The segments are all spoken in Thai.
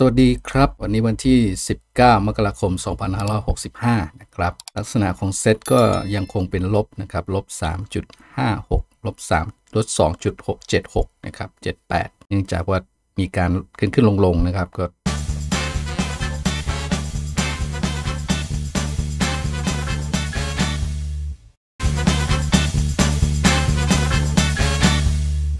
สวัสดีครับ วันนี้วันที่ 19มกราคม 2565นะครับ ลักษณะของเซตก็ยังคงเป็น ลบนะครับลบ 3.56 ลบ3ลด2.676นะครับ 78เนื่องจากว่ามีการขึ้นขึ้นลงลงนะครับก็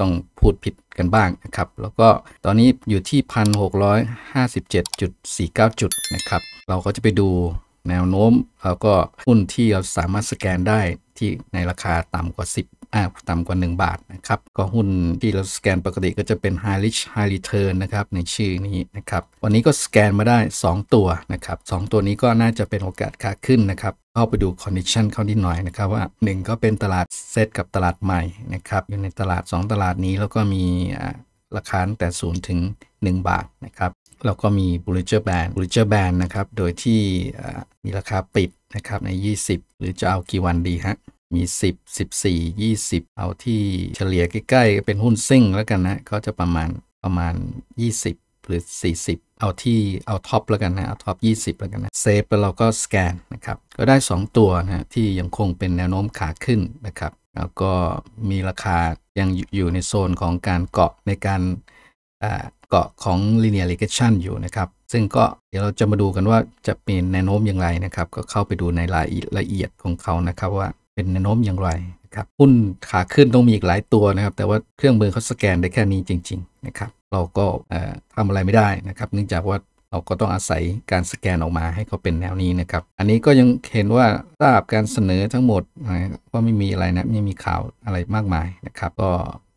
ต้องพูดผิดกันบ้างนะครับ แล้วก็ตอนนี้อยู่ที่ 1,657.49 จุดนะครับ เราก็จะไปดูแนวโน้ม แล้วก็หุ้นที่เราสามารถสแกนได้ที่ในราคาต่ำกว่า 10ต่ำกว่า 1 บาทนะครับ ก็หุ้นที่เราสแกนปกติก็จะเป็น high risk high return นะครับ ในชื่อนี้นะครับ วันนี้ก็สแกนมาได้ 2 ตัวนะครับ 2 ตัวนี้ก็น่าจะเป็นโอกาสขาขึ้นนะครับ เข้าไปดูคอนดิชันเข้านิดหน่อยนะครับว่า 1 ก็เป็นตลาดเซตกับตลาดใหม่นะครับ อยู่ในตลาด 2 ตลาดนี้แล้วก็มีราคาตั้งแต่ 0 ถึง 1 บาทนะครับ แล้วก็มี Bollinger Band Bollinger Band นะครับโดยที่มีราคาปิดนะครับใน 20หรือจะเอากี่วันดีฮะมี10 14 20 เอาที่เฉลี่ยใกล้ๆเป็นหุ้นซิ่ง แล้วกันนะ ก็จะประมาณ ประมาณ 20 หรือ 40 เอาที่เอาท็อปแล้วกันนะ เอาท็อป20 แล้วกันนะ เซฟแล้วเราก็สแกนนะครับ ก็ได้ 2 ตัวนะที่ยังคงเป็นแนวโน้มขาขึ้นนะครับ แล้วก็มีราคายังอยู่ในโซนของการเกาะในการเกาะของ linear regression อยู่นะครับ ซึ่งก็เดี๋ยวเราจะมาดูกันว่าจะเป็นแนวโน้มอย่างไรนะครับ ก็เข้าไปดูในรายละเอียดของเขานะครับว่าเป็นแนวโน้มอย่างไรนะครับหุ้นขาขึ้นต้องมีอีกหลายตัวนะครับ แต่ว่าเครื่องมือเขาสแกนได้แค่นี้จริงๆนะครับ เราก็ทำอะไรไม่ได้นะครับ เนื่องจากว่าเราก็ต้องอาศัยการสแกนออกมาให้เขาเป็นแนวนี้นะครับ อันนี้ก็ยังเห็นว่าทราบการเสนอทั้งหมดก็ไม่มีอะไรนะไม่มีข่าวอะไรมากมายนะครับ ก็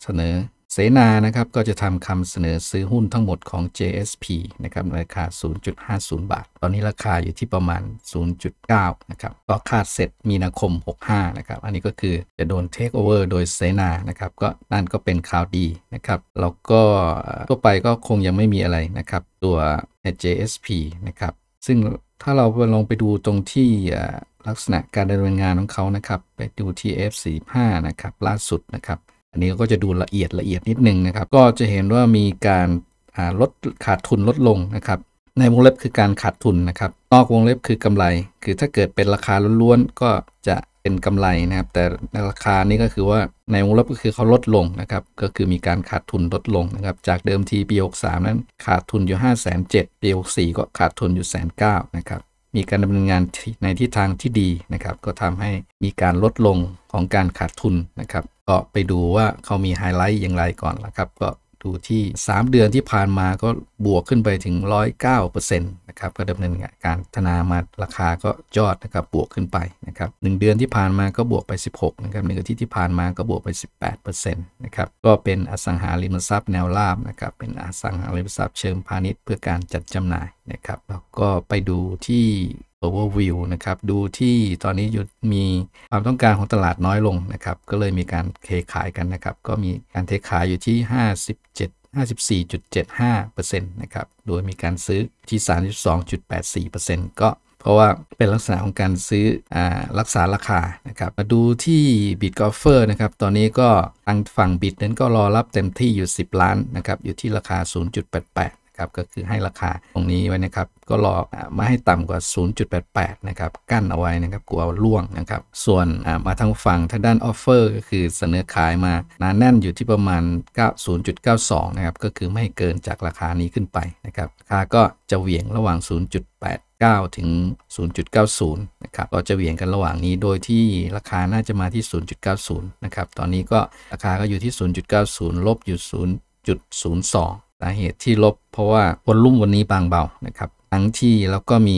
เสนอเสนานะครับก็จะทำคำเสนอซื้อหุ้นทั้งหมดของ JSP นะครับราคา 0.50 บาท ตอนนี้ราคาอยู่ที่ประมาณ 0.9 นะครับ ก็คาดเสร็จมีนาคม 65 นะครับ อันนี้ก็คือจะโดนเทคโอเวอร์โดยเสนานะครับ ก็นั่นก็เป็นข่าวดีนะครับ แล้วก็ทั่วไปก็คงยังไม่มีอะไรนะครับ ตัว JSP นะครับ ซึ่งถ้าเราลองไปดูตรงที่ลักษณะการดำเนินงานของเขานะครับไปดูที่ F45 นะครับล่าสุดนะครับอันนี้ก็จะดูละเอียดละเอียดนิดนึงนะครับ ก็จะเห็นว่ามีการลดขาดทุนลดลงนะครับ ในวงเล็บคือการขาดทุนนะครับ นอกวงเล็บคือกำไร คือถ้าเกิดเป็นราคาล้วนๆ ก็จะเป็นกำไรนะครับ แต่ราคานี้ก็คือว่าในวงเล็บก็คือเขาลดลงนะครับ ก็คือมีการขาดทุนลดลงนะครับ จากเดิมทีปี63นั้นขาดทุนอยู่5เจ็ดปี64ก็ขาดทุนอยู่แสนเนะครับมีการดำเนินงานในทิศทางที่ดีนะครับ ก็ทำให้มีการลดลงของการขาดทุนนะครับ ก็ไปดูว่าเขามีไฮไลท์อย่างไรก่อนละครับก็ดูที่ 3 เดือนที่ผ่านมาก็บวกขึ้นไปถึง 109%นะครับก็ดำเนินการธนามาราคาก็ยอดนะครับบวกขึ้นไปนะครับ1เดือนที่ผ่านมาก็บวกไป 16นะครับหนึ่งอาทิตย์ที่ผ่านมาก็บวกไป 18%นะครับก็เป็นอสังหาริมทรัพย์แนวราบนะครับเป็นอสังหาริมทรัพย์เชิงพาณิชย์เพื่อการจัดจำหน่ายนะครับแล้วก็ไปดูที่ overview นะครับดูที่ตอนนี้หยุดมีความต้องการของตลาดน้อยลงนะครับก็เลยมีการเทขายกันนะครับก็มีการเทขายอยู่ที่ 57 54.75%นะครับโดยมีการซื้อที่ 32.84%ก็ เพราะว่าเป็นลักษณะของการซื้ออรักษาราคานะครับมาดูที่ b i t g o ฟ f e r นะครับตอนนี้ก็ทางฝั่งบิตนั้นก็รอรับเต็มที่อยู่ 10 ล้านนะครับอยู่ที่ราคา 0.88ครับก็คือให้ราคาตรงนี้ไว้นะครับก็รอไม่ให้ต่ำกว่า 0.88 นะครับ กั้นเอาไว้นะครับกลัวล่วงนะครับ ส่วนมาทางฝั่งทางด้านออฟเฟอร์ก็คือเสนอขายมาหนาแน่นอยู่ที่ประมาณ 90.92 นะครับ ก็คือไม่เกินจากราคานี้ขึ้นไปนะครับราคาก็จะเหวี่ยงระหว่าง 0.8 9 ถึง 0.90 นะครับเราจะเหวี่ยงกันระหว่างนี้โดยที่ราคาน่าจะมาที่ 0.90 นะครับตอนนี้ก็ราคาก็อยู่ที่ 0.90 ลบอยู่ 0.02สาเหตุที่ลบเพราะว่าวอลุ่มวันนี้บางเบานะครับทั้งที่แล้วก็มี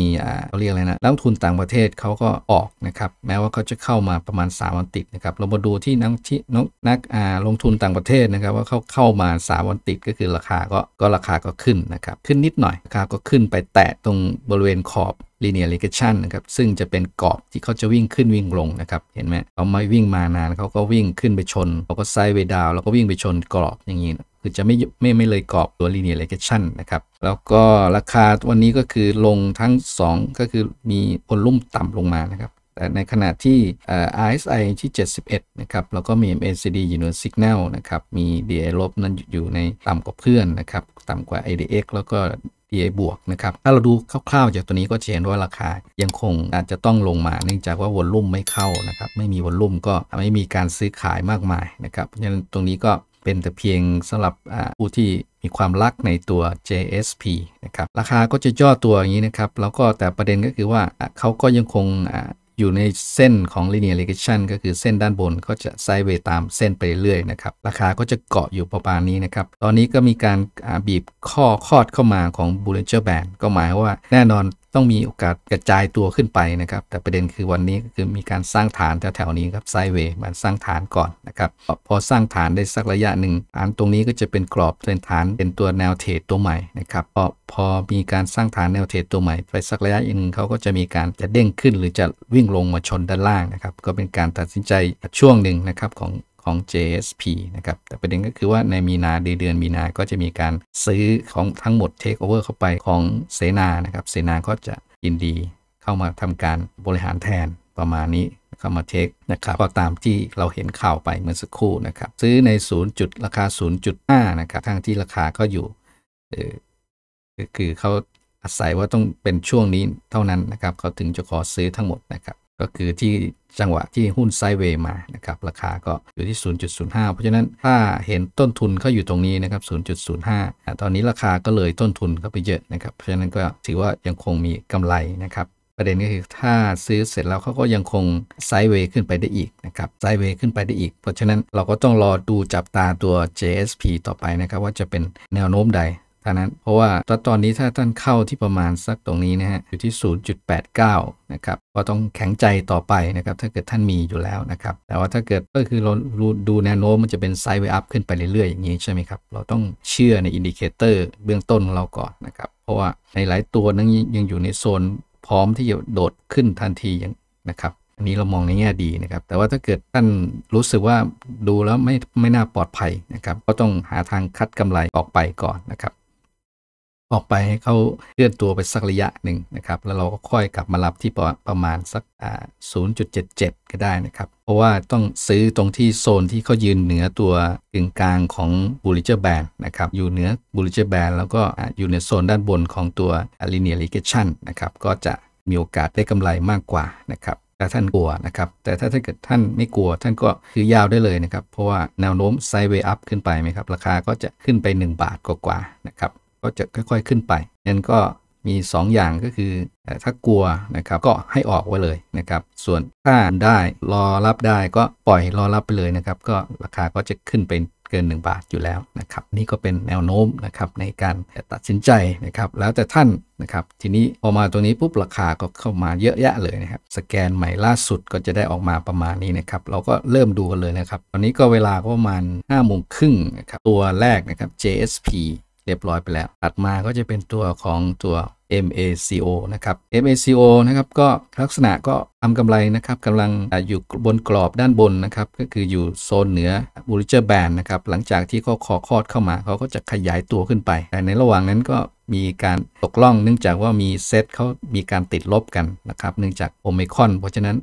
เขาเรียกอะไรนะนักทุนต่างประเทศเขาก็ออกนะครับแม้ว่าเขาจะเข้ามาประมาณ 3 วันติดนะครับ เรามาดูที่นักที่นักลงทุนต่างประเทศนะครับว่าเขาเข้ามา3วันติด ก็คือราคาก็ก็ราคาก็ขึ้นนะครับ ขึ้นนิดหน่อย ราคาก็ขึ้นไปแตะตรงบริเวณขอบ linear regression นะครับซึ่งจะเป็นกรอบที่เขาจะวิ่งขึ้นวิ่งลงนะครับเห็นไหมเขาไม่วิ่งมานานเขาก็วิ่งขึ้นไปชนเขาก็ไซด์เวดาว แล้วก็วิ่งไปชนกรอบอย่างนี้คือจะไม่ไม่ไม่เลยกรอบตัว linear regression นะครับแล้วก็ราคาวันนี้ก็คือลงทั้ง 2 ก็คือมีพลลุ่มต่ำลงมานะครับแต่ในขณะที่ RSI ที่ 71 นะครับแล้วก็มี MACD อยู่ใหนือ Signal นะครับ มี DA ลบนั้นอยู่ในต่ำกว่าเพื่อนนะครับ ต่ำกว่า ADX แล้วก็ DA บวกนะครับ ถ้าเราดูคร่าวๆจากตัวนี้ก็เห็นว่าราคายังคงอาจจะต้องลงมา เนื่องจากว่าวอลลุ่มไม่เข้านะครับไม่มีวอลลุ่มก็ไม่มีการซื้อขายมากมายนะครับเพราะฉะนั้นตรงนี้ก็เป็นแต่เพียงสำหรับผู้ที่มีความรักในตัว JSP นะครับราคาก็จะย่อตัวอย่างนี้นะครับแล้วก็แต่ประเด็นก็คือว่าเขาก็ยังคงอยู่ในเส้นของ linear regression ก็คือเส้นด้านบนก็จะไซด์เวย์ตามเส้นไปเรื่อยนะครับ ราคาก็จะเกาะอยู่ประมาณนี้นะครับ ตอนนี้ก็มีการบีบข้อคอดเข้ามาของ Bollinger Band ก็หมายว่าแน่นอนต้องมีโอกาสกระจายตัวขึ้นไปนะครับแต่ประเด็นคือวันนี้คือมีการสร้างฐานแถวๆนี้ครับไซเวย์มันสร้างฐานก่อนนะครับ พอสร้างฐานได้สักระยะหนึ่งฐานตรงนี้ก็จะเป็นกรอบเป็นฐานเป็นตัวแนวเทรดตัวใหม่นะครับพอพอมีการสร้างฐานแนวเทรดตัวใหม่ ไปสักระยะหนึ่งเขาก็จะมีการจะเด้งขึ้น หรือจะวิ่งลงมาชนด้านล่างนะครับก็เป็นการตัดสินใจช่วงหนึ่งนะครับของของ JSP นะครับ แต่ประเด็นก็คือว่าในมีนาเดือนมีนาก็จะมีการซื้อของทั้งหมดเทคโอเวอร์เข้าไปของเสนานะครับเสนา ก็จะยินดีเข้ามาทำการบริหารแทนประมาณนี้เข้ามาเทคนะครับ ก็ตามที่เราเห็นข่าวไปเมื่อสักครู่นะครับ ซื้อใน0จุดราคา0.5 นะครับ ทั้งที่ราคาก็อยู่ เออคือเขาอาศัยว่าต้องเป็นช่วงนี้เท่านั้นนะครับ เขาถึงจะขอซื้อทั้งหมดนะครับ ก็คือที่จังหวะที่หุ้นไซเวย์มานะครับราคาก็อยู่ที่ 0.05 เพราะฉะนั้นถ้าเห็นต้นทุนเขาอยู่ตรงนี้นะครับ 0.05 ตอนนี้ราคาก็เลยต้นทุนเข้าไปเยอะนะครับเพราะฉะนั้นก็ถือว่ายังคงมีกำไรนะครับประเด็นก็คือถ้าซื้อเสร็จแล้วเขาก็ยังคงไซเวย์ขึ้นไปได้อีกนะครับไซเวย์ขึ้นไปได้อีก เพราะฉะนั้นเราก็ต้องรอดูจับตาตัว JSP ต่อไปนะครับว่าจะเป็นแนวโน้มใดท่านั้น เพราะว่าตอนนี้ถ้าท่านเข้าที่ประมาณสักตรงนี้นะฮะ อยู่ที่ 0.89 นะครับ ก็ต้องแข็งใจต่อไปนะครับ ถ้าเกิดท่านมีอยู่แล้วนะครับ แต่ว่าถ้าเกิดก็คือเราดูแนวโน้มมันจะเป็นไซด์เวอัพขึ้นไปเรื่อยๆอย่างนี้ใช่ไหมครับ เราต้องเชื่อในอินดิเคเตอร์เบื้องต้นเราก่อนนะครับ เพราะว่าในหลายตัวนั้นยังอยู่ในโซนพร้อมที่จะโดดขึ้นทันทีอย่างนะครับ อันนี้เรามองในแง่ดีนะครับ แต่ว่าถ้าเกิดท่านรู้สึกว่าดูแล้วไม่ไม่น่าปลอดภัยนะครับ ก็ต้องหาทางคัดกำไรออกไปก่อนนะครับออกไปให้เขาเคลื่อนตัวไปสักระยะหนึ่งนะครับ แล้วเราก็ค่อยกลับมารับที่ประมาณสัก0.77 ก็ได้นะครับ เพราะว่าต้องซื้อตรงที่โซนที่เขายืนเหนือตัวกึ่งกลางของบูลิเจอร์แบนนะครับ อยู่เหนือบูลิเจอร์แบนแล้วก็อยู่ในโซนด้านบนของตัวลิเนียลิเกชันนะครับ ก็จะมีโอกาสได้กำไรมากกว่านะครับแต่ท่านกลัวนะครับ แต่ถ้าถ้าเกิดท่านไม่กลัวท่านก็คือยาวได้เลยนะครับ เพราะว่าแนวโน้มไซด์เวย์อัพขึ้นไปไหมครับ ราคาก็จะขึ้นไป 1 บาทกว่าานะครับก็จะค่อย ๆขึ้นไปนั้นก็มี 2 อย่างก็คือถ้ากลัวนะครับก็ให้ออกไว้เลยนะครับ ส่วนถ้าได้รอรับได้ก็ปล่อยรอรับไปเลยนะครับ ก็ราคาก็จะขึ้นเป็นเกิน 1 บาทอยู่แล้วนะครับ นี่ก็เป็นแนวโน้มนะครับ ในการตัดสินใจนะครับแล้วแต่ท่านนะครับทีนี้พอมาตรงนี้ปุ๊บราคาก็เข้ามาเยอะแยะเลยนะครับสแกนใหม่ล่าสุดก็จะได้ออกมาประมาณนี้นะครับเราก็เริ่มดูกันเลยนะครับตอนนี้ก็เวลาประมาณ5้าโมงครึ่งนะครับตัวแรกนะครับ JSP เรียบร้อยไปแล้วถัดมาก็จะเป็นตัวของตัว MACO นะครับ MACO นะครับ ก็ลักษณะก็ทำกำไรนะครับกำลังอยู่บนกรอบด้านบนนะครับ ก็คืออยู่โซนเหนือ Bollinger Band นะครับ หลังจากที่เขาคอคอดเข้ามาเขาก็จะขยายตัวขึ้นไป แต่ในระหว่างนั้นก็มีการตกล่องเนื่องจากว่ามีเซตเขามีการติดลบกันนะครับ เนื่องจากโอเมคอน เพราะฉะนั้น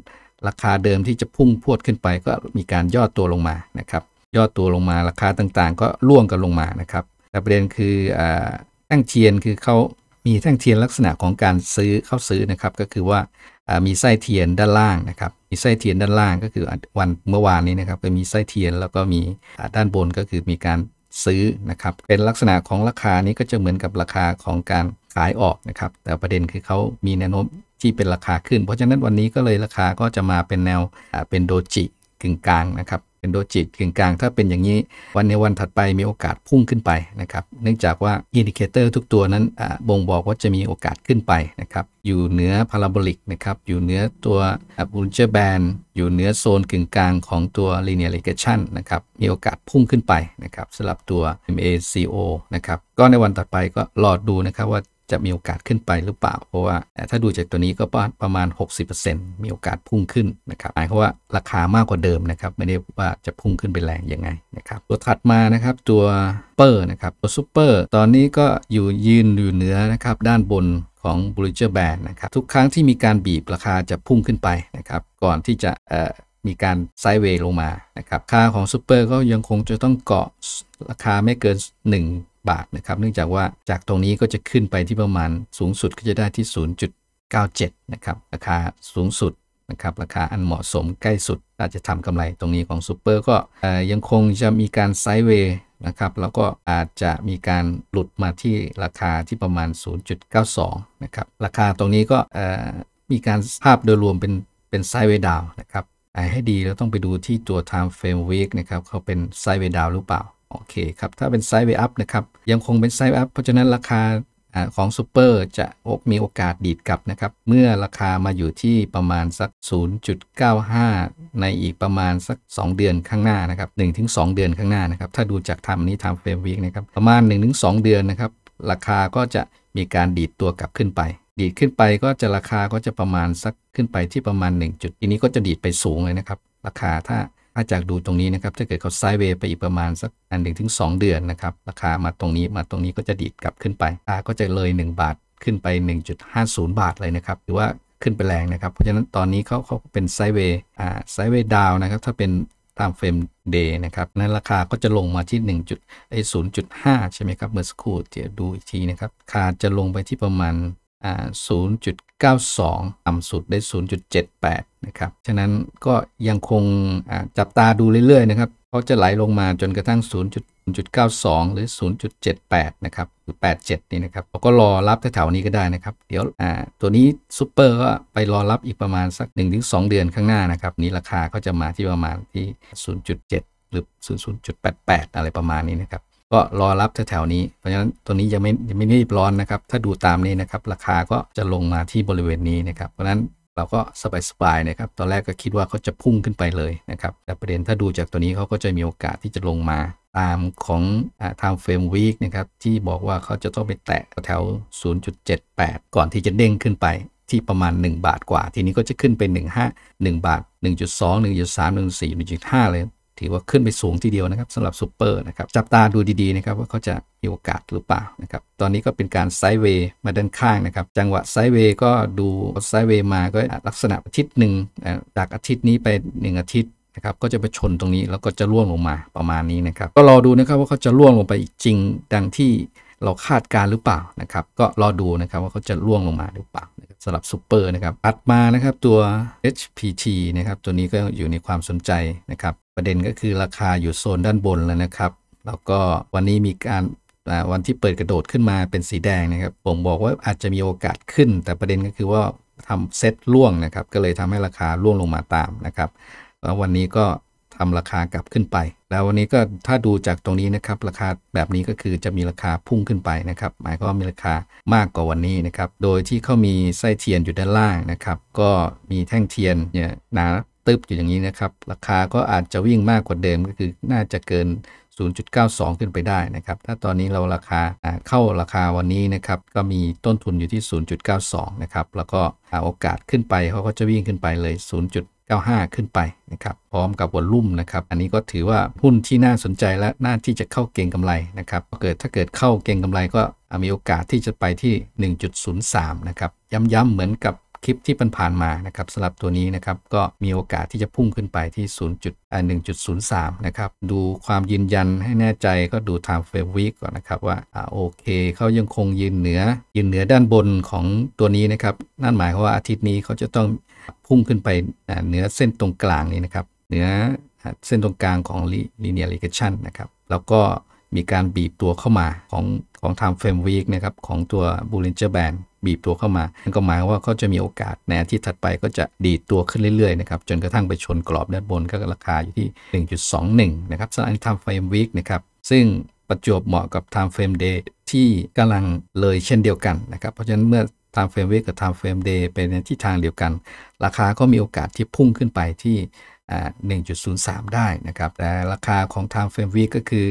ราคาเดิมที่จะพุ่งพวดขึ้นไป ก็มีการย่อตัวลงมานะครับย่อตัวลงมาราคาต่างๆ ก็ร่วงกันลงมานะครับแต่ประเด็นคือแท่งเทียนคือเขามีแท่งเทียนลักษณะของการซื้อเข้าซื้อนะครับ ก็คือว่ามีไส้เทียนด้านล่างนะครับ มีไส้เทียนด้านล่างก็คือวันเมื่อวานนี้นะครับก็มีไส้เทียนแล้วก็มีด้านบนก็คือมีการซื้อนะครับ เป็นลักษณะของราคานี้ก็จะเหมือนกับราคาของการขายออกนะครับ แต่ประเด็นคือเขามีแนวโน้มที่เป็นราคาขึ้น เพราะฉะนั้นวันนี้ก็เลยราคาก็จะมาเป็นแนวเป็นโดจิกึ่งกลางนะครับเป็นโดจิตกึ่งกลางถ้าเป็นอย่างนี้วันในวันถัดไปมีโอกาสพุ่งขึ้นไปนะครับเนื่องจากว่าอินดิเคเตอร์ทุกตัวนั้นบ่งบอกว่าจะมีโอกาสขึ้นไปนะครับอยู่เหนือพาราโบลิกนะครับอยู่เหนือตัวบูลเจอร์แบนอยู่เหนือโซนกึ่งกลางของตัวลีเนียล e เกชั s นะครับมีโอกาสพุ่งขึ้นไปนะครับสำหรับตัว MACO นะครับ ก็ในวันต่อไปก็รอดดูนะครับว่าจะมีโอกาสขึ้นไปหรือเปล่า เพราะว่าถ้าดูจากตัวนี้ก็ประมาณ 60%มีโอกาสพุ่งขึ้นนะครับหมายความว่าราคามากกว่าเดิมนะครับไม่ได้ว่าจะพุ่งขึ้นไปแรงยังไงนะครับตัวถัดมานะครับตัวเปอร์นะครับตัวซูเปอร์ตอนนี้ก็อยู่ยืนอยู่เหนือนะครับด้านบนของบริจ i n g e r b a นะครับทุกครั้งที่มีการบีบ ราคาจะพุ่งขึ้นไปนะครับก่อนที่จะมีการไซด์เวย์ลงมานะครับค่าของซูเปอร์ก็ยังคงจะต้องเกาะราคาไม่เกิน1บาทนะครับเนื่องจากว่าจากตรงนี้ก็จะขึ้นไปที่ประมาณสูงสุดก็จะได้ที่ 0.97 นะครับ ราคาสูงสุดนะครับราคาอันเหมาะสมใกล้สุดอาจจะทำกำไรตรงนี้ของซูเปอร์ก็ยังคงจะมีการไซด์เวย์นะครับแล้วก็อาจจะมีการหลุดมาที่ราคาที่ประมาณ 0.92 นะครับ ราคาตรงนี้ก็มีการภาพโดยรวมเป็นเป็นไซด์เวดาวนะครับให้ดีแล้วต้องไปดูที่ตัว time frame week นะครับเขาเป็นไซด์เวดาวหรือเปล่าโอเคครับถ้าเป็นไซด์เวอัพนะครับยังคงเป็นไซด์เวอัพเพราะฉะนั้นราคาของซูเปอร์จะมีโอกาสดีดกลับนะครับ เมื่อราคามาอยู่ที่ประมาณสัก 0.95 ในอีกประมาณสัก 2 เดือนข้างหน้านะครับ1-2 เดือนข้างหน้านะครับถ้าดูจากทำนี้ทำเฟรมวิกนะครับประมาณ 1-2 เดือนนะครับราคาก็จะมีการดีดตัวกลับขึ้นไป ดีดขึ้นไปก็จะราคาก็จะประมาณสักขึ้นไปที่ประมาณ1จุดทีนี้ก็จะดีดไปสูงเลยนะครับราคาถ้าถ้าจากดูตรงนี้นะครับถ้าเกิดเขาไซด์เวย์ไปอีกประมาณสักอันหนึ่งถึงสองเดือนนะครับ ราคามาตรงนี้มาตรงนี้ก็จะดีดกลับขึ้นไป อ่า ก็จะเลย1 บาทขึ้นไป 1.50 บาทเลยนะครับหรือว่าขึ้นไปแรงนะครับ เพราะฉะนั้นตอนนี้เขาเขาเป็นไซด์เวย์อ่าไซด์เวย์ดาวนะครับ ถ้าเป็น ตามเฟรมเดย์นะครับ นั้นราคาก็จะลงมาที่ 1. จุดไอ้0.5ใช่ไหมครับ เมื่อสักครู่เดี๋ยวดูอีกที นะครับคาจะลงไปที่ประมาณ0.92ต่ำสุดได้ 0.78 นะครับ ฉะนั้นก็ยังคงจับตาดูเรื่อยๆนะครับเขาจะไหลลงมาจนกระทั่ง 0.92 หรือ 0.78 นะครับหรือ 87 นี่นะครับเราก็รอรับแถวๆนี้ก็ได้นะครับ เดี๋ยวตัวนี้ซูเปอร์ก็ไปรอรับอีกประมาณสัก 1-2 เดือนข้างหน้านะครับ นี้ราคาก็จะมาที่ประมาณที่ 0.7 หรือ 0.88 อะไรประมาณนี้นะครับก็รอรับแถวๆนี้ เพราะฉะนั้นตัวนี้ยังไม่ยังไม่รีบร้อนนะครับ ถ้าดูตามนี้นะครับราคาก็จะลงมาที่บริเวณนี้นะครับ เพราะฉะนั้นเราก็สบายๆนะครับ ตอนแรกก็คิดว่าเขาจะพุ่งขึ้นไปเลยนะครับ แต่ประเด็นถ้าดูจากตัวนี้เขาก็จะมีโอกาสที่จะลงมาตามของไทม์เฟรมวีคนะครับ ที่บอกว่าเขาจะต้องไปแตะ แถว 0.78 ก่อนที่จะเด้งขึ้นไปที่ประมาณ 1 บาทกว่า ทีนี้ก็จะขึ้นเป็น 1 5 1 บาท 1.2 1.3 1.4 1.5 เลยถือว่าขึ้นไปสูงทีเดียวนะครับสำหรับซูเปอร์นะครับจับตาดูดี ๆนะครับ ว่าเขาจะมีโอกาสหรือเปล่านะครับ ตอนนี้ก็เป็นการไซด์เวย์มาด้านข้างนะครับ จังหวะไซด์เวย์ก็ดูไซด์เวย์มาก็ลักษณะอาทิตย์หนึ่งจากอาทิตย์นี้ไป 1 อาทิตย์นะครับ ก็จะไปชนตรงนี้ แล้วก็จะร่วงลงมาประมาณนี้นะครับ ก็รอดูนะครับว่าเขาจะร่วงลงไปจริง ดังที่เราคาดการหรือเปล่านะครับ ก็รอดูนะครับว่าเขาจะร่วงลงมาหรือเปล่าสำหรับซูเปอร์นะครับอัดมานะครับตัว HPT นะครับตัวนี้ก็อยู่ในความสนใจนะครับประเด็นก็คือราคาอยู่โซนด้านบนแล้วนะครับ แล้วก็วันนี้มีการวันที่เปิดกระโดดขึ้นมาเป็นสีแดงนะครับผมบอกว่าอาจจะมีโอกาสขึ้น แต่ประเด็นก็คือว่าทำเซ็ตล่วงนะครับก็เลยทำให้ราคาล่วงลงมาตามนะครับแล้ววันนี้ก็ทำราคากลับขึ้นไป แล้ววันนี้ก็ถ้าดูจากตรงนี้นะครับราคาแบบนี้ก็คือจะมีราคาพุ่งขึ้นไปนะครับ หมายความว่ามีราคามากกว่าวันนี้นะครับโดยที่เขามีไส้เทียนอยู่ด้านล่างนะครับก็มีแท่งเทียนเนี่ยหนาตึบอยู่อย่างนี้นะครับราคาก็อาจจะวิ่งมากกว่าเดิมก็คือน่าจะเกิน 0.92 ขึ้นไปได้นะครับ ถ้าตอนนี้เราราคาเข้าราคาวันนี้นะครับก็มีต้นทุนอยู่ที่ 0.92 นะครับแล้วก็หาโอกาสขึ้นไปเขาก็จะวิ่งขึ้นไปเลย 0.95 ขึ้นไปนะครับพร้อมกับวอลลุ่มนะครับอันนี้ก็ถือว่าหุ้นที่น่าสนใจและน่าที่จะเข้าเก็งกำไรนะครับเกิดถ้าเกิดเข้าเก็งกำไรก็มีโอกาสที่จะไปที่ 1.03 นะครับย้ำๆเหมือนกับคลิปที่ผ่านมานะครับสำหรับตัวนี้นะครับ ก็มีโอกาสที่จะพุ่งขึ้นไปที่ 0.1.03 นะครับดูความยืนยันให้แน่ใจก็ดู time frame week ก่อนนะครับว่าอ่าโอเคเขายังคงยืนเหนือยืนเหนือด้านบนของตัวนี้นะครับนั่นหมายความว่าอาทิตย์นี้เขาจะต้องพุ่งขึ้นไปเหนือเส้นตรงกลางนี้นะครับเหนือเส้นตรงกลางของ linear regression นะครับแล้วก็มีการบีบตัวเข้ามาของของ time frame week นะครับของตัว Bollinger Band บีบตัวเข้ามา นั่นก็หมายว่าก็จะมีโอกาสในอาทิตย์ถัดไปก็จะดีดตัวขึ้นเรื่อยๆนะครับ จนกระทั่งไปชนกรอบด้านบนก็ราคาอยู่ที่ 1.21 นะครับสำหรับทำเฟรมวีคนะครับ ซึ่งประจวบเหมาะกับ Time Frame Day ที่กำลังเลยเช่นเดียวกันนะครับ เพราะฉะนั้นเมื่อ Time Frame Week กับ Time Frame Day เป็นในทิศทางเดียวกัน ราคาก็มีโอกาสที่พุ่งขึ้นไปที่ 1.03 ได้นะครับแต่ราคาของ Time Frame Week ก็คือ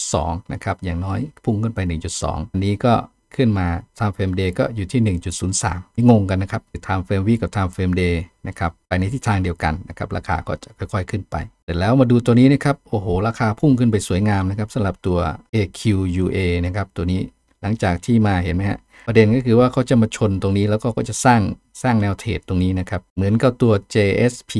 1.2 นะครับ อย่างน้อยพุ่งขึ้นไป 1.2 อันนี้ก็ขึ้นมา time frame day ก็อยู่ที่ 1.03นี่งงกันนะครับ time frame week กับ time frame day นะครับไปในทิศทางเดียวกันนะครับราคาก็จะค่อยๆขึ้นไปแต่แล้วมาดูตัวนี้นะครับโอ้โหราคาพุ่งขึ้นไปสวยงามนะครับสำหรับตัว AQUA นะครับตัวนี้หลังจากที่มาเห็นไหมฮะประเด็นก็คือว่าเขาจะมาชนตรงนี้แล้วก็ก็จะสร้างสร้างแนวเทรดตรงนี้นะครับเหมือนกับตัว JSP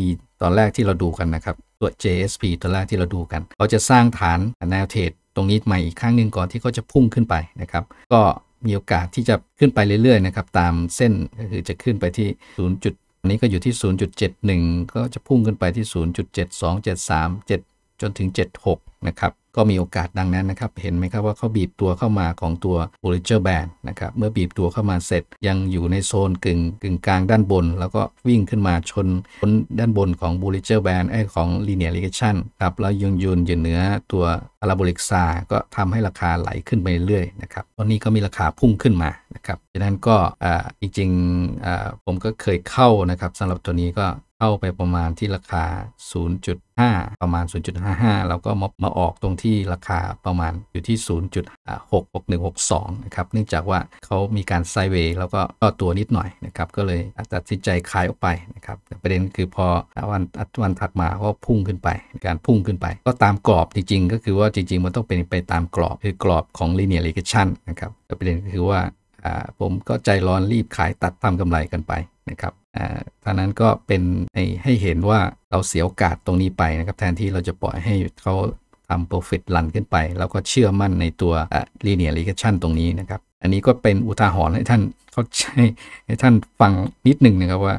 ตอนแรกที่เราดูกันนะครับตัว JSP ตอนแรกที่เราดูกันเขาจะสร้างฐานแนวเทรดตรงนี้ใหม่อีกครั้งหนึ่งก่อนที่เขาจะพุ่งขึ้นไปนะครับก็มีโอกาสที่จะขึ้นไปเรื่อยๆนะครับตามเส้นก็คือจะขึ้นไปที่ 0. จุดนี้ก็อยู่ที่ 0.71 ก็จะพุ่งขึ้นไปที่ 0.72 73 7จนถึง76นะครับก็มีโอกาสดังนั้นนะครับ เห็นไหมครับ ว่าเขาบีบตัวเข้ามาของตัว Bollinger Band นะครับเมื่อบีบตัวเข้ามาเสร็จยังอยู่ในโซนกึ่งกึ่งกลางด้านบน แล้วก็วิ่งขึ้นมาชนชนด้านบนของ Bollinger Band ไอของ Linear Regression ครับแล้วยืนยืนอยู่เหนือตัว Parabolic s a ก็ทำให้ราคาไหลขึ้นไปเรื่อยนะครับ ตอนนี้ก็มีราคาพุ่งขึ้นมานะครับดังนั้นก็อ่จริงๆอผมก็เคยเข้านะครับสำหรับตัวนี้ก็เข้าไปประมาณที่ราคา 0.5 ประมาณ 0.55 แล้วก็มามาออกตรงที่ราคาประมาณอยู่ที่ 0.66162 นะครับ เนื่องจากว่าเขามีการไซเวย์แล้วก็ตตัวนิดหน่อยนะครับ ก็เลยตัดสินใจขายออกไปนะครับ ประเด็นคือพอวันวันถัดมาก็พุ่งขึ้นไปการพุ่งขึ้นไป ก็ตามกรอบจริงๆก็คือว่าจริงๆมันต้องเป็นไปตามกรอบคือกรอบของ linear regression นะครับ ประเด็นคือว่าผมก็ใจร้อนรีบขายตัดทำกำไรกันไปนะครับท่านั้นก็เป็นให้เห็นว่าเราเสียโอกาสตรงนี้ไปนะครับแทนที่เราจะปล่อยให้เขาทำ p ปร f e c t Run ขึ้นไปแล้วก็เชื่อมั่นในตัว Linear Regression ตรงนี้นะครับ อันนี้ก็เป็นอุทาหรณ์ให้ท่านเข้าใจให้ท่านฟัง นิดหนึ่งนะครับ ว่า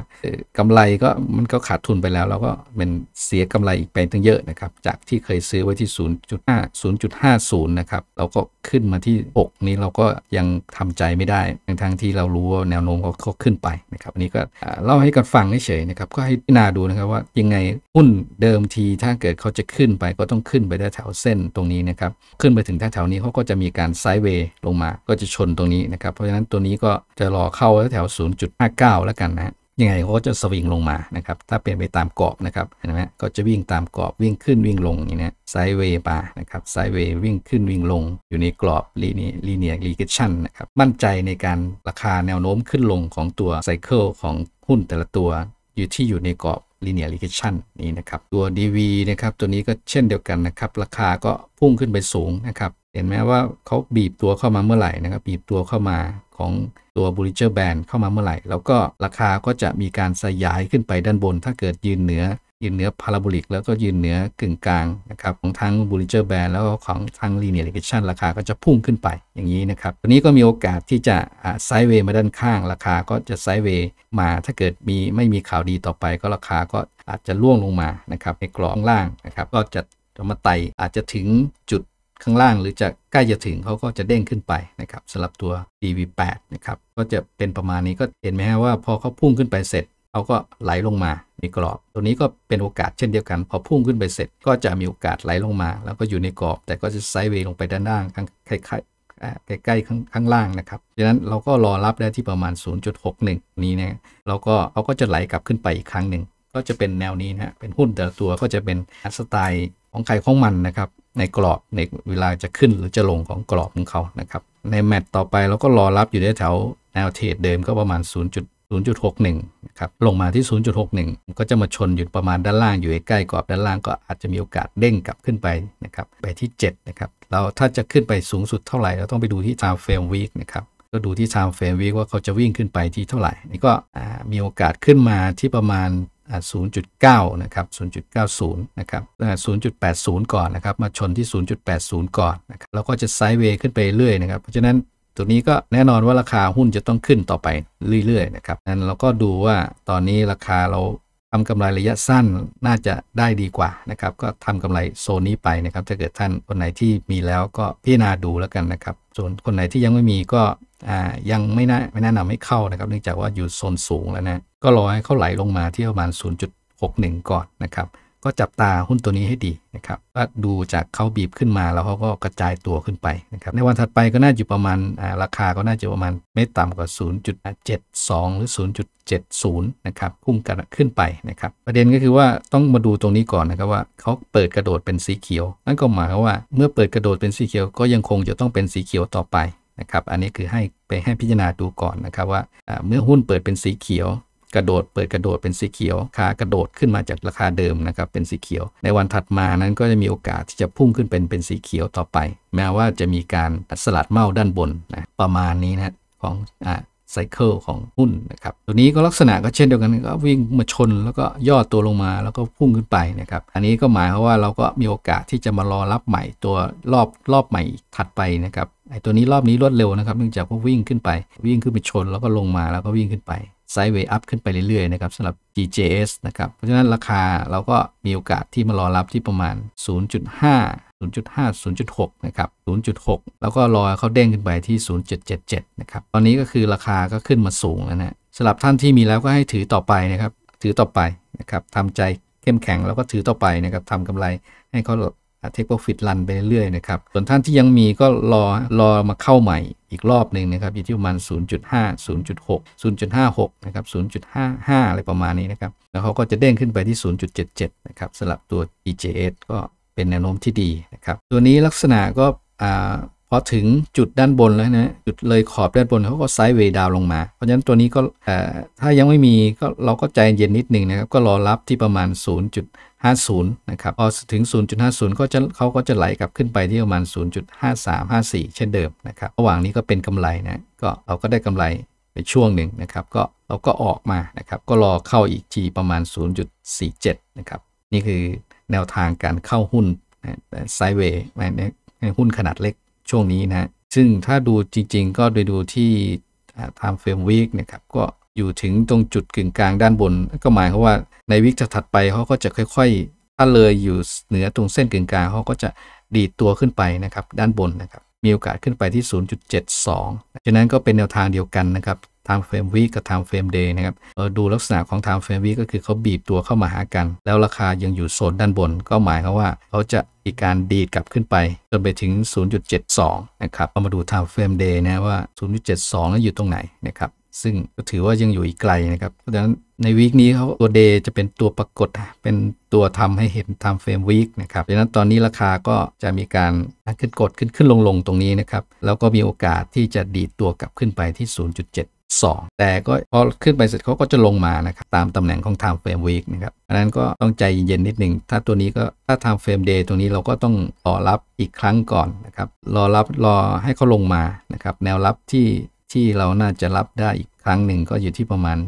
กำไรก็มันก็ขาดทุนไปแล้วเราก็เป็นเสียกำไรอีกไปตั้งเยอะนะครับจากที่เคยซื้อไว้ที่ 0.5 0.50 นะครับเราก็ขึ้นมาที่ 6 นี้เราก็ยังทำใจไม่ได้ทั้งทงที่เรารู้ ว่าแนวโน้มเขาขึ้นไปนะครับอันนี้ก็เล่าให้กันฟังเฉยๆนะครับก็ให้พิจารณาดูนะครับว่ายังไงหุ้นเดิมทีถ้าเกิดเขาจะขึ้นไป ก็ต้องขึ้นไปได้แถวเส้นตรงนี้นะครับ ขึ้นไปถึงแถวนี้เขาก็จะมีการไซด์เวย์ลงมาก็จะชนตรงนี้นะครับเพราะฉะนั้นตัวนี้ก็จะะรอเข้าแถว 0.59 แล้วกันนะ ยังไงเขาจะสวิงลงมานะครับ ถ้าเป็นไปตามกรอบนะครับ เห็นไหมก็จะวิ่งตามกรอบวิ่งขึ้นวิ่งลงอย่างนี้นะ ไซด์เวย์ปานะครับ ไซด์เวย์วิ่งขึ้นวิ่งลงอยู่ในกรอบลีนีลีเนียรีเกชันนะครับ มั่นใจในการราคาแนวโน้มขึ้นลงของตัวไซเคิลของหุ้นแต่ละตัว อยู่ที่อยู่ในกรอบลีเนียรีเกชันนี้นะครับ ตัว DV นะครับตัวนี้ก็เช่นเดียวกันนะครับราคาก็พุ่งขึ้นไปสูงนะครับ เห็นไหมว่าเขาบีบตัวเข้ามาเมื่อไหร่นะครับบีบตัวเข้ามาของตัวบ o l เ i อร์แบน n เข้ามาเมื่อไหร่ แล้วก็ราคาก็จะมีการสยายขึ้นไปด้านบน ถ้าเกิดยืนเหนือยืนเหนือพาราโบลิกแล้วก็ยืนเหนือกึ่งกลางนะครับของทั้งบ o l เ i อร์แบน n แล้วก็ของทั้งลีเนียร์เ r e s s นราคาก็จะพุ่งขึ้นไปอย่างนี้นะครับตันนี้ก็มีโอกาสที่จะไซด์เวย์มาด้านข้าง ราคาก็จะไซด์เวย์มาถ้าเกิดมีไม่มีข่าวดีต่อไป ก็ราคาก็อาจจะล่วงลงมานะครับในกรอบล่างนะครับก็จะมาไต่อาจจะถึงจุดข้างล่างหรือจะใกล้จะถึงเขาก็จะเด้งขึ้นไปนะครับสำหรับตัว DV8 นะครับก็จะเป็นประมาณนี้ก็เห็นไหมฮะว่า พอเขาพุ่งขึ้นไปเสร็จเขาก็ไหลลงมาในกรอบตัวนี้ก็เป็นโอกาสเช่นเดียวกัน พอพุ่งขึ้นไปเสร็จ ก็จะมีโอกาสไหลลงมา แล้วก็อยู่ในกรอบ แต่ก็จะไซด์เวย์ลงไปด้านล่างข้างใกล้ใกล้ๆข้างล่างนะครับดังนั้นเราก็รอรับได้ที่ประมาณ 0.61 นี้นะเราก็เขาก็จะไหลกลับขึ้นไปอีกครั้งหนึ่งก็จะเป็นแนวนี้นะเป็นหุ้นแต่ตัวก็จะเป็นสไตล์ของใครของมันนะครับในกรอบ ในเวลาจะขึ้นหรือจะลงของกรอบของเขานะครับในแมตต์ต่อไปเราก็รอรับอยู่ในแถวแนวเทรดเดิมก็ประมาณ 0.0.61นะครับลงมาที่ 0.61 ก็จะมาชนอยู่ประมาณด้านล่างอยู่ใกล้กรอบด้านล่างก็อาจจะมีโอกาสเด้งกลับขึ้นไปนะครับไปที่ 7 นะครับเราถ้าจะขึ้นไปสูงสุดเท่าไหร่ เราต้องไปดูที่ time frame week นะครับก็ดูที่ time frame week ว่าเขาจะวิ่งขึ้นไปที่เท่าไหร่นี่ก็มีโอกาสขึ้นมาที่ประมาณ0.9 นะครับ 0.90 นะครับ0.80 ก่อนนะครับ มาชนที่ 0.80 ก่อนนะครับ แล้วก็จะไซด์เวย์ ขึ้นไปเรื่อยนะครับ เพราะฉะนั้นตัวนี้ก็แน่นอนว่าราคาหุ้นจะต้องขึ้นต่อไปเรื่อย ๆ นะครับนั้นเราก็ดูว่าตอนนี้ราคาเราทำกำไรระยะสั้นน่าจะได้ดีกว่านะครับ ก็ทำกำไรโซนนี้ไปนะครับถ้าเกิดท่านคนไหนที่มีแล้วก็พิจารณาดูแล้วกันนะครับ ส่วนคนไหนที่ยังไม่มีก็ยังไม่น่าไม่แนะนาให้เข้านะครับ เนื่องจากว่าอยู่โซนสูงแล้วนะก็รอให้เขาไหลลงมาที่ประมาณ 0.61 ก่อนนะครับก็จับตาหุ้นตัวนี้ให้ดีนะครับว่าดูจากเขาบีบขึ้นมาแล้วเขาก็กระจายตัวขึ้นไปนะครับในวันถัดไปก็น่าอยู่ประมาณราคาก็น่าจะประมาณ ไม่ต่ำกว่า 0.72 หรือ 0.70 นะครับพุ่งกันขึ้นไปนะครับประเด็นก็คือว่าต้องมาดูตรงนี้ก่อนนะครับว่าเขาเปิดกระโดดเป็นสีเขียว นั่นก็หมายว่า เมื่อเปิดกระโดดเป็นสีเขียวก็ยังคงจะต้องเป็นสีเขียวต่อไปนะครับ อันนี้คือให้ไปให้พิจารณาดูก่อนนะครับว่าเมื่อหุ้นเปิดเป็นสีเขียว กระโดดเปิดกระโดดเป็นสีเขียวขากระโดดขึ้นมาจากราคาเดิมนะครับ เป็นสีเขียว ในวันถัดมานั้นก็จะมีโอกาสที่จะพุ่งขึ้นเป็นเป็นสีเขียวต่อไป แม้ว่าจะมีการสลัดเมาด้านบนนะประมาณนี้นะของไซเคิลของหุ้นนะครับตัวนี้ก็ลักษณะก็เช่นเดียวกันก็วิ่งมาชนแล้วก็ย่อตัวลงมาแล้วก็พุ่งขึ้นไปนะครับอันนี้ก็หมายความว่าเราก็มีโอกาสที่จะมารอรับใหม่ตัวรอบรอบใหม่ถัดไปนะครับไอตัวนี้รอบนี้รวดเร็วนะครับเนื่องจากว่าวิ่งขึ้นไป วิ่งขึ้นไปชนแล้วก็ลงมาแล้วก็วิ่งขึ้นไป ไซด์เวย์อัพขึ้นไปเรื่อยๆนะครับสำหรับ GJS นะครับเพราะฉะนั้นราคาเราก็มีโอกาสที่มารอรับที่ประมาณ 0.5 0.5 0.6 นะครับ 0.6 แล้วก็รอยเขาเด้งขึ้นไปที่ 0.77 นะครับ ตอนนี้ก็คือราคาก็ขึ้นมาสูงแล้วนะสำหรับท่านที่มีแล้วก็ให้ถือต่อไปนะครับ ถือต่อไปนะครับทำใจเข้มแข็งแล้วก็ถือต่อไปนะครับทำกำไรให้เขาเทคโปรฟิตลันไปเรื่อยๆนะครับ ส่วนท่านที่ยังมีก็รอ รอมาเข้าใหม่อีกรอบหนึ่งนะครับ อยู่ที่ประมาณ0.5 0.6 0.56 นะครับ 0.55อะไรประมาณนี้นะครับ แล้วเขาก็จะเด้งขึ้นไปที่ 0.77 นะครับสำหรับตัว EJS ก็เป็นแนวโน้มที่ดีนะครับตัวนี้ลักษณะก็พอถึงจุดด้านบน แล้วนะจุดเลยขอบด้านบนเขาก็ไซด์เวดาวลงมา เพราะฉะนั้นตัวนี้ก็ถ้ายังไม่มีก็เราก็ใจเย็นนิดนึงนะครับก็รอรับที่ประมาณ 0.50 นะครับพอถึง 0.50ก็จะเขาก็จะไหลกลับขึ้นไปที่ประมาณ 0.5354 เช่นเดิมนะครับระหว่างนี้ก็เป็นกำไรนะก็เราก็ได้กำไรไปช่วงหนึ่งนะครับก็เราก็ออกมานะครับก็รอเข้าอีกทีประมาณ 0.47 นะครับนี่คือแนวทางการเข้าหุ้นไซเวย์ในหุ้นขนาดเล็กช่วงนี้นะ ซึ่งถ้าดูจริง ๆ ก็โดยดูที่ time frame week นะครับ ก็อยู่ถึงตรงจุดกึ่งกลางด้านบน ก็หมายความว่าในวิกจะถัดไปเขาก็จะค่อยๆ ถ้าเลยอยู่เหนือตรงเส้นกึ่งกลางเขาก็จะดีดตัวขึ้นไปนะครับ ด้านบนนะครับ มีโอกาสขึ้นไปที่ 0.72ฉะนั้นก็เป็นแนวทางเดียวกันนะครับไทม์เฟรมวีกับไทม์เฟรมเดย์นะครับดูลักษณะของไทม์เฟรมวีก็คือเขาบีบตัวเข้ามาหากัน แล้วราคายังอยู่โซนด้านบน ก็หมายความว่าเขาจะอีกการดีดกลับขึ้นไป จนไปถึง 0.72 นะครับเรามาดูไทม์เฟรมเดย์นะว่า 0.72นั้นอยู่ตรงไหนนะครับ ซึ่งก็ถือว่ายังอยู่อีกไกลนะครับ เพราะฉะนั้นในวีคนี้เขาตัวเดย์จะเป็นตัวปรากฏ เป็นตัวทำให้เห็นทำเฟรมวีคนะครับดังนั้นตอนนี้ราคาก็จะมีการขึ้นกดขึ้นขึ้นลงลงตรงนี้นะครับ แล้วก็มีโอกาสที่จะดีดตัวกลับขึ้นไปที่ 0.7 2แต่ก็พอขึ้นไปเสร็จเขาก็จะลงมานะครับตามตำแหน่งของ time frame week นะครับอันนั้นก็ต้องใจเย็นๆนิดหนึ่งถ้าตัวนี้ก็ถ้า time frame day ตรงนี้เราก็ต้องรอรับอีกครั้งก่อนนะครับรอรับรอให้เขาลงมานะครับแนวรับที่ที่เราน่าจะรับได้อีกครั้งหนึ่งก็อยู่ที่ประมาณ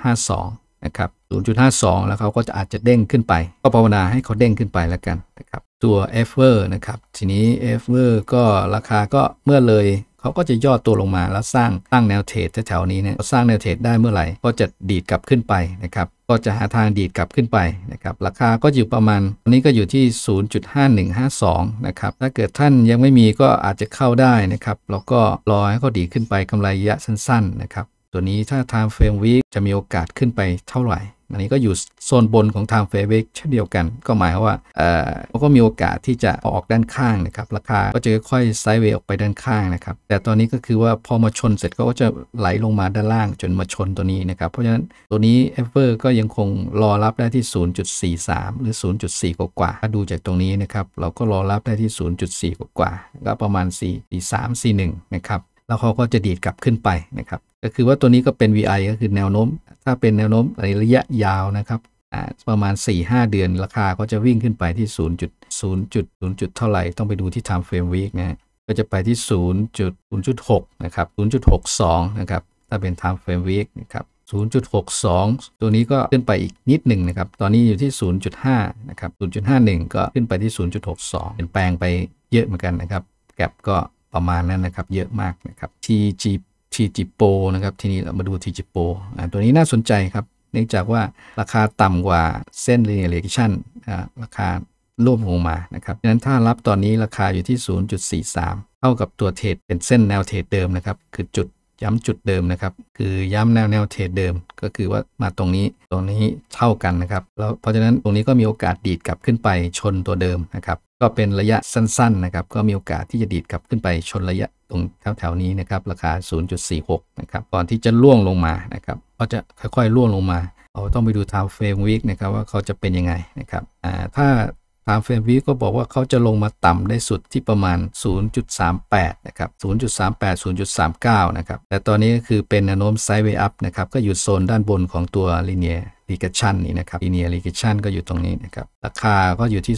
0.52นะครับ0.52 แล้วเขาก็จะอาจจะเด้งขึ้นไป ก็ภาวนาให้เขาเด้งขึ้นไปแล้วกันนะครับตัว e อ e r นะครับทีนี้ e อ e r ก็ราคาก็เมื่อเลยเขาก็จะย่อตัวลงมา แล้วสร้างตั้งแนวเทรดแถวๆนี้เนี่ยสร้างแนวเทรดได้เมื่อไหร่ก็จะดีดกลับขึ้นไปนะครับก็จะหาทางดีดกลับขึ้นไปนะครับราคาก็อยู่ประมาณตอนนี้ก็อยู่ที่ 0.5152 นะครับถ้าเกิดท่านยังไม่มีก็อาจจะเข้าได้นะครับแล้วก็รอให้เขาดีขึ้นไปกำไรระยะสั้นๆนะครับตัวนี้ถ้า time frame week จะมีโอกาสขึ้นไปเท่าไหร่อันนี้ก็อยู่โซนบนของทางเฟ r a กเช่นเดียวกัน ก็หมายว่าเออมันก็มีโอกาสที่จะออกด้านข้างนะครับราคาก็จะค่อยๆไซด์เวย์ออกไปด้านข้างนะครับแต่ตอนนี้ก็คือว่าพอมาชนเสร็จก็จะไหลลงมาด้านล่างจนมาชนตัวนี้นะครับเพราะฉะนั้นตัวนี้อเ p อร์ก็ยังคงรอรับได้ที่ 0.43 หรือ 0.4กว่ากว่าถ้าดูจากตรงนี้นะครับเราก็รอรับได้ที่ 0.4 กว่ากว่าก็ประมาณ4 3 4 1 นะครับแล้วเขาก็จะดีดกลับขึ้นไปนะครับก็คือว่าตัวนี้ก็เป็น VI ก็คือแนวโน้มถ้าเป็นแนวโน้มในระยะยาวนะครับประมาณ 4-5 เดือนราคาก็จะวิ่งขึ้นไปที่ 0 0 0ดเท่าไหร่ต้องไปดูที่ time frame week นะก็จะไปที่ 0.0.6นะครับ0.62นะครับถ้าเป็น time frame week นะครับ0.62 ตัวนี้ก็ขึ้นไปอีกนิดหนึ่งนะครับตอนนี้อยู่ที่ 0.5นะครับ0.51 ก็ขึ้นไปที่ 0.62 เป็นแปลงไปเยอะเหมือนกันนะครับแกลบก็ประมาณนั้นนะครับเยอะมากนะครับ TGP ทีจิโปนะครับทีนี้เรามาดูทีจิโปตัวนี้น่าสนใจครับ เนื่องจากว่าราคาต่ำกว่าเส้น linear regression ราคาร่วมลงมานะครับดังนั้นถ้ารับตอนนี้ราคาอยู่ที่ 0.43 เท่ากับตัวเทรดเป็นเส้นแนวเทรดเดิมนะครับ คือจุดย้ำจุดเดิมนะครับ คือย้ำแนวแนวเทรดเดิม ก็คือว่ามาตรงนี้ ตรงนี้เท่ากันนะครับ แล้วเพราะฉะนั้นตรงนี้ก็มีโอกาสดีดกลับขึ้นไปชนตัวเดิมนะครับ ก็เป็นระยะสั้นๆนะครับ ก็มีโอกาสที่จะดีดกลับขึ้นไปชนระยะตรงแถวๆนี้นะครับ ราคา 0.46 นะครับก่อนที่จะล่วงลงมา นะครับ ก็จะค่อยๆล่วงลงมาเราต้องไปดูทาวเฟมวิกนะครับว่าเขาจะเป็นยังไงนะครับถ้าตามเฟรมวิวก็บอกว่าเขาจะลงมาต่ำได้สุดที่ประมาณ 0.38 นะครับ 0.38 0.39 นะครับ แต่ตอนนี้ก็คือเป็นแนวโน้มไซด์เวย์อัพนะครับ ก็อยู่โซนด้านบนของตัวลีเนียลีเกชันนี่นะครับลีเนียลีเกชันก็อยู่ตรงนี้นะครับ ราคาก็อยู่ที่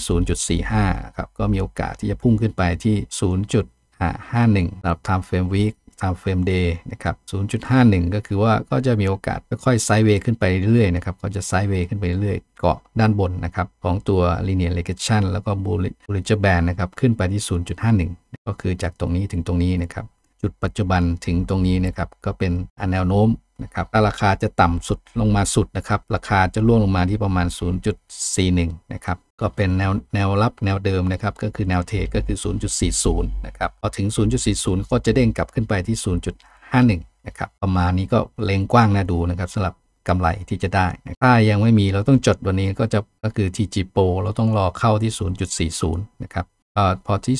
0.45ครับ ก็มีโอกาสที่จะพุ่งขึ้นไปที่ 0.51สำหรับมว m e ตามเฟรมเดย์นะครับ 0.51 ก็คือว่าก็จะมีโอกาสค่อยๆไซด์เวย์ขึ้นไปเรื่อยๆนะครับ ก็จะไซด์เวย์ขึ้นไปเรื่อยๆเกาะด้านบนนะครับของตัวลีเนียร์เลกชันแล้วก็บูลิ i n g e r Band นะครับขึ้นไปที่ 0.51 ก็คือจากตรงนี้ถึงตรงนี้นะครับ จุดปัจจุบันถึงตรงนี้นะครับก็เป็นแนวโน้มนะครับ ถ้าราคาจะต่ำสุดลงมาสุดนะครับ ราคาจะล่วงลงมาที่ประมาณ 0.41นะครับ ก็เป็นแนวแนวรับแนวเดิมนะครับ ก็คือแนวเทก็คือ 0.40นะครับพอถึง 0.40 ก็จะเด้งกลับขึ้นไปที่ 0.51นะครับ ประมาณนี้ก็เล็งกว้างน่ดูนะครับสำหรับกำไรที่จะได้ ถ้ายังไม่มีเราต้องจดวันนี้ก็จะก็คือ TG Pro เราต้องรอเข้าที่ 0.40นะครับพอที่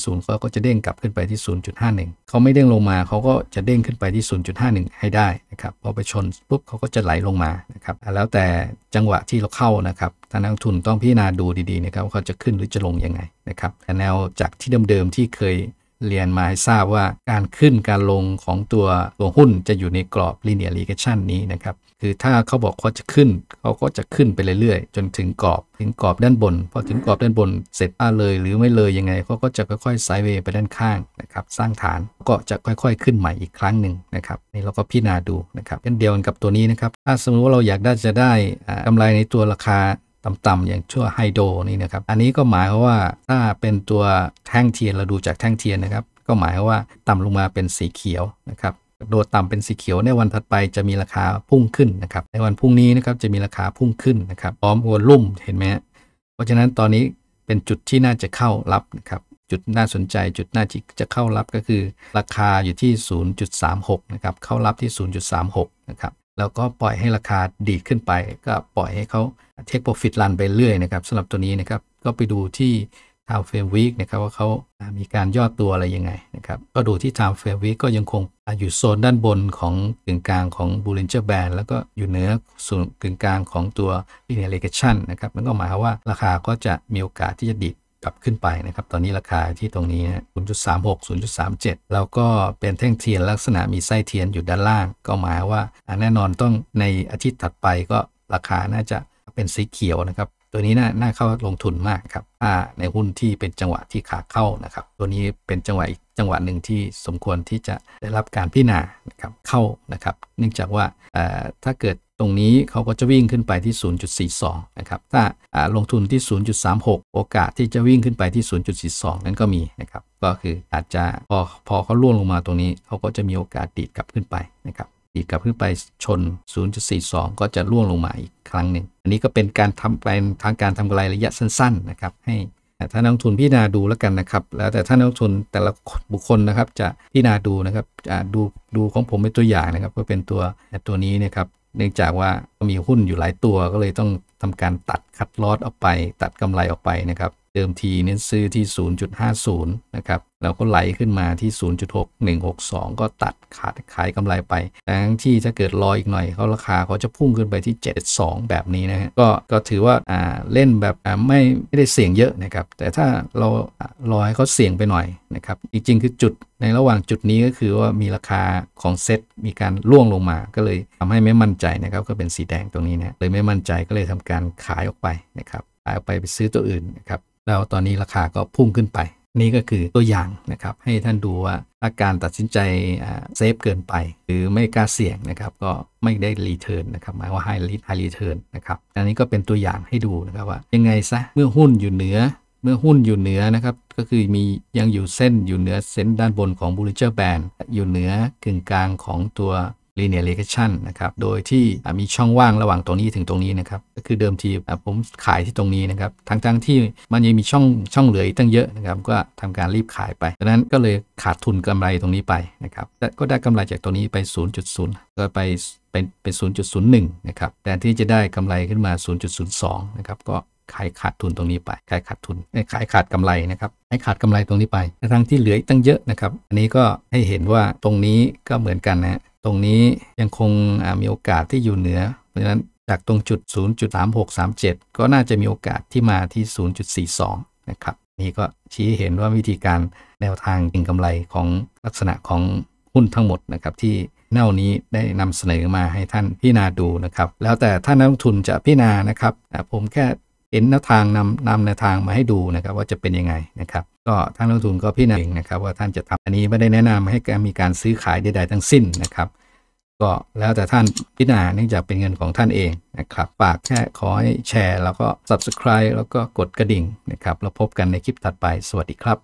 0.40 เขาก็จะเด้งกลับขึ้นไปที่ 0.51 เขาไม่เด้งลงมา เขาก็จะเด้งขึ้นไปที่ 0.51 ให้ได้นะครับพอไปชนปุ๊บเขาก็จะไหลลงมานะครับแล้วแต่จังหวะที่เราเข้านะครับทางนักทุนต้องพิจารณาดูดีๆนะครับว่าเขาจะขึ้นหรือจะลงยังไงนะครับแต่แนวจากที่เดิมๆ ที่เคยเรียนมาให้ทราบว่าการขึ้นการลงของตัวตัวหุ้น จะอยู่ในกรอบ linear regression นี้นะครับคือถ้าเขาบอกเขาจะขึ้นเขาก็จะขึ้นไปเรื่อยๆ จนถึงกรอบถึงกรอบด้านบนพอถึงกรอบด้านบนเสร็จอ้าเลย หรือไม่เลยยังไงเขาก็จะค่อยๆไซเวไปด้านข้างนะครับสร้างฐานก็จะค่อยๆขึ้นใหม่อีกครั้งหนึ่งนะครับนี่เราก็พิจารณาดูนะครับเช่นเดียวกันกับตัวนี้นะครับถ้าสมมติว่าเราอยากได้จะได้กำไรในตัวราคาต่ำๆอย่างชั่วไฮโดนี่นะครับอันนี้ก็หมายว่าถ้าเป็นตัวแท่งเทียนเราดูจากแท่งเทียนนะครับ ก็หมายว่าต่ำลงมาเป็นสีเขียวนะครับโดดต่ำเป็นสีเขียวในวันถัดไปจะมีราคาพุ่งขึ้นนะครับในวันพรุ่งนี้นะครับจะมีราคาพุ่งขึ้นนะครับพร้อมวนลุ่มเห็นไหมเพราะฉะนั้นตอนนี้เป็นจุดที่น่าจะเข้ารับนะครับจุดน่าสนใจจุดน่าจะเข้ารับก็คือราคาอยู่ที่ 0.36 นะครับเข้ารับที่ 0.36 นะครับแล้วก็ปล่อยให้ราคาดีขึ้นไป ก็ปล่อยให้เขาเทคโปรฟิตรันไปเรื่อยนะครับสำหรับตัวนี้นะครับก็ไปดูที่ทาวเฟรมวีคนะครับว่าเขามีการย่อตัวอะไรยังไงนะครับก็ดูที่ทาวเฟรมวีคก็ยังคงอยู่โซนด้านบนของกึ่งกลางของบูลินเจอร์แบนแล้วก็อยู่เหนือส่วนกึ่งกลางของตัวอิเนียร์เลกชันนะครับมันก็หมายความว่าราคาก็จะมีโอกาสที่จะดิบกลับขึ้นไปนะครับตอนนี้ราคาที่ตรงนี้ 0.36 0.37 แล้วก็เป็นแท่งเทียน ลักษณะมีไส้เทียนอยู่ด้านล่าง ก็หมายว่า แน่นอนต้องในอาทิตย์ถัดไปก็ราคาน่าจะเป็นสีเขียวนะครับตัวนี้น่าเข้าลงทุนมากครับถ้าในหุ้นที่เป็นจังหวะที่ขาเข้านะครับ ตัวนี้เป็นจังหวะอีกจังหวะหนึ่งที่สมควรที่จะได้รับการพิจารณานะครับเข้านะครับ เนื่องจากว่าถ้าเกิดตรงนี้เขาก็จะวิ่งขึ้นไปที่ 0.42นะครับถ้าลงทุนที่ 0.36 โอกาสที่จะวิ่งขึ้นไปที่ 0.42 นั้นก็มีนะครับก็คืออาจจะพอพอเขาล่วงลงมาตรงนี้เขาก็จะมีโอกาสดีดกลับขึ้นไปนะครับอีกกลับขึ้นไปชน 0.42 ก็จะร่วงลงมาอีกครั้งหนึ่งอันนี้ก็เป็นการทำแปลนทางการทำกำไรระยะสั้นๆนะครับ ให้ท่านนักทุนพิจารณาดูแล้วกันนะครับ แล้วแต่ท่านนักทุนแต่ละบุคคลนะครับ จะพิจารณาดูนะครับดู ดูของผมเป็นตัวอย่างนะครับ ก็เป็นตัวตัวนี้นะครับ เนื่องจากว่ามีหุ้นอยู่หลายตัว ก็เลยต้องทำการตัดคัดลอดออกไป ตัดกำไรออกไปนะครับเดิมทีเนี่ยซื้อที่ 0.50 นะครับแล้วก็ไหลขึ้นมาที่ 0.6162 ก็ตัดขาดขายกำไรไปทั้งที่ถ้าเกิดรออีกหน่อยเขาราคาเขาจะพุ่งขึ้นไปที่ 72 แบบนี้นะฮะ ก็ก็ถือว่าอ่าเล่นแบบอ่าไม่ไม่ได้เสี่ยงเยอะนะครับ แต่ถ้าเรารอให้เขาเสี่ยงไปหน่อยนะครับจริงๆคือจุดในระหว่างจุดนี้ก็คือว่ามีราคาของเซ็ต มีการล่วงลงมา ก็เลยทำให้ไม่มั่นใจนะครับก็เป็นสีแดงตรงนี้นะ เลยไม่มั่นใจก็เลยทำการขายออกไปนะครับ ขายออกไปไปซื้อตัวอื่นนะครับแล้วตอนนี้ราคาก็พุ่งขึ้นไป นี่ก็คือตัวอย่างนะครับ ให้ท่านดูว่าอาการตัดสินใจเซฟเกินไป หรือไม่กล้าเสี่ยงนะครับ ก็ไม่ได้รีเทิร์นนะครับหมายว่าไฮรีไฮรีเทิร์นนะครับ อันนี้ก็เป็นตัวอย่างให้ดูนะครับว่า ยังไงซะเมื่อหุ้นอยู่เหนือ เมื่อหุ้นอยู่เหนือนะครับ ก็คือมียังอยู่เส้นอยู่เหนือเส้นด้านบนของบูลเจอร์แบนอยู่เหนือกึ่งกลางของตัว linear regression นะครับ โดยที่มีช่องว่างระหว่างตรงนี้ถึงตรงนี้นะครับ ก็คือเดิมทีผมขายที่ตรงนี้นะครับ ทั้งๆทที่มันยังมีช่องช่องเหลืออีกตั้งเยอะนะครับ ก็ทำการรีบขายไปดังนั้นก็เลยขาดทุนกำไรตรงนี้ไปนะครับ ก็ได้กำไรจากตรงนี้ไป 0.0 ก็ไปเป็นเป็น 0.01 นะครับแต่ที่จะได้กำไรขึ้นมา 0.02 นะครับ ก็ขายขาดทุนตรงนี้ไป ขายขาดทุนขายขาดกำไรนะครับขายขาดกำไรตรงนี้ไปทั้งที่เหลืออีกตั้งเยอะนะครับ อันนี้ก็ให้เห็นว่าตรงนี้ก็เหมือนกันนะตรงนี้ยังคงมีโอกาสที่อยู่เหนือเพราะฉะนั้นจากตรงจุด 0.3637 ก็น่าจะมีโอกาสที่มาที่ 0.42 นะครับนี่ก็ชี้เห็นว่าวิธีการแนวทางกิงกำไรของลักษณะของหุ้นทั้งหมดนะครับที่เน่านี้ได้นำเสนอมาให้ท่านพิจารณาดูนะครับ แล้วแต่ท่านนักลงทุนจะพิจารณานะครับผมแค่ห็นแนวทางนำนำแนวทางมาให้ดูนะครับ ว่าจะเป็นยังไงนะครับ ก็ท่านลงทุนก็พิจารณาเองนะครับว่าท่านจะทำอันนี้ ไม่ได้แนะนำให้การมีการซื้อขายใดๆ ทั้งสิ้นนะครับ ก็แล้วแต่ท่านพิจารณาเนื่องจากเป็นเงินของท่านเองนะครับฝากแค่ขอให้แชร์แล้วก็ subscribe แล้วก็กดกระดิ่งนะครับเราพบกันในคลิปถัดไป สวัสดีครับ